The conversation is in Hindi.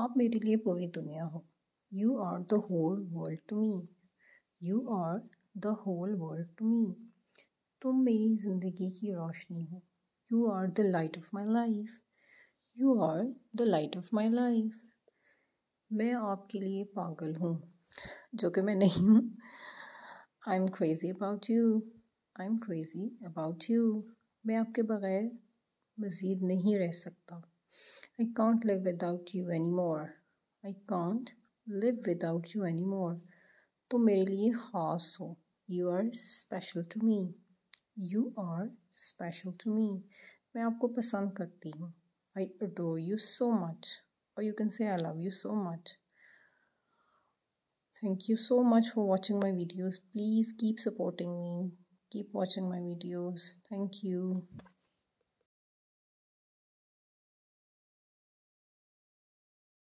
आप मेरे लिए पूरी दुनिया हो you are the whole world to me you are the whole world to me तुम मेरी ज़िंदगी की रोशनी हो you are the light of my life you are the light of my life मैं आपके लिए पागल हूँ जो कि मैं नहीं हूँ I am crazy about you I am crazy about you मैं आपके बग़ैर मज़ीद नहीं रह सकता I can't live without you anymore. I can't live without you anymore. To मेरे you खास हो You are special to me. You are special to me. मैं आपको पसंद करती हूँ You can say I love you so much. thank you so much for watching my videos please keep supporting me keep watching my videos thank you